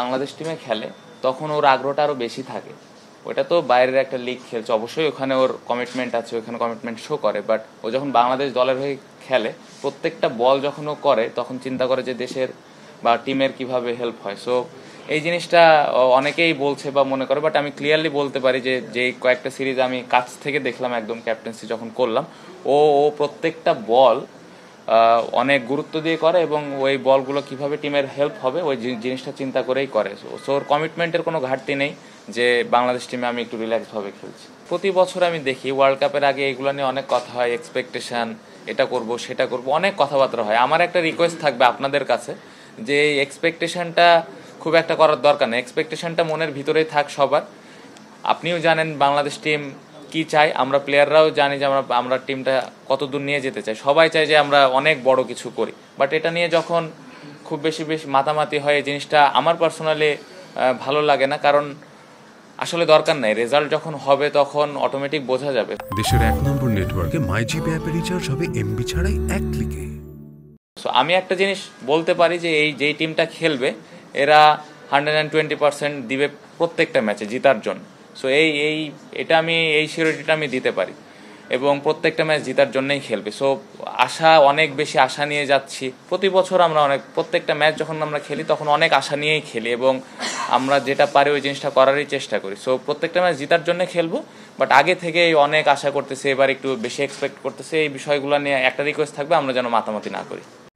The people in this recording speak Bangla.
বাংলাদেশ টিমে খেলে তখন ওর আগ্রহটা আরও বেশি থাকে ওটা তো বাইরের একটা লিগ খেলছে অবশ্যই ওখানে ওর কমিটমেন্ট আছে ওখানে কমিটমেন্ট শো করে বাট ও যখন বাংলাদেশ দলের হয়ে খেলে প্রত্যেকটা বল যখন ও করে তখন চিন্তা করে যে দেশের বা টিমের কিভাবে হেল্প হয় সো এই জিনিসটা অনেকেই বলছে বা মনে করে বাট আমি ক্লিয়ারলি বলতে পারি যে যে কয়েকটা সিরিজ আমি কাছ থেকে দেখলাম একদম ক্যাপ্টেন্সি যখন করলাম ও ও প্রত্যেকটা বল অনেক গুরুত্ব দিয়ে করে এবং ওই বলগুলো কিভাবে টিমের হেল্প হবে ওই জিনিসটা চিন্তা করেই করে সো ওর কমিটমেন্টের কোনো ঘাটতি নেই যে বাংলাদেশ টিমে আমি একটু রিল্যাক্সভাবে খেলছি প্রতি বছর আমি দেখি ওয়ার্ল্ড কাপের আগে এগুলো নিয়ে অনেক কথা হয় এক্সপেকটেশান এটা করব সেটা করব অনেক কথাবার্তা হয় আমার একটা রিকোয়েস্ট থাকবে আপনাদের কাছে যে এই এক্সপেকটেশানটা খুব একটা করার দরকার নেই এক্সপেকটেশানটা মনের ভিতরেই থাক সবার আপনিও জানেন বাংলাদেশ টিম কি চাই আমরা প্লেয়াররাও জানি যে আমরা আমরা টিমটা কত দূর নিয়ে যেতে চাই সবাই চাই যে আমরা অনেক বড় কিছু করি বাট এটা নিয়ে যখন খুব বেশি বেশি মাতামাতি হয় জিনিসটা আমার পার্সোনালি ভালো লাগে না কারণ আসলে দরকার নাই রেজাল্ট যখন হবে তখন অটোমেটিক বোঝা যাবে দেশের এক নম্বর নেটওয়ার্কে জিপি অ্যাপে রিচার্জ হবে এমবি ছাড়াই এক ক্লিকে সো আমি একটা জিনিস বলতে পারি যে এই যেই টিমটা খেলবে এরা হান্ড্রেড অ্যান্ড টোয়েন্টি পার্সেন্ট দিবে প্রত্যেকটা ম্যাচে জিতার জন্য সো এই এই এটা আমি এই সিওরিটিটা আমি দিতে পারি এবং প্রত্যেকটা ম্যাচ জিতার জন্যই খেলবে সো আশা অনেক বেশি আশা নিয়ে যাচ্ছি প্রতি বছর আমরা অনেক প্রত্যেকটা ম্যাচ যখন আমরা খেলি তখন অনেক আশা নিয়েই খেলি এবং আমরা যেটা পারি ওই জিনিসটা করারই চেষ্টা করি সো প্রত্যেকটা ম্যাচ জিতার জন্য খেলবো বাট আগে থেকে অনেক আশা করতেছে এবার একটু বেশি এক্সপেক্ট করতেছে এই বিষয়গুলো নিয়ে একটা রিকোয়েস্ট থাকবে আমরা যেন মাতামাতি না করি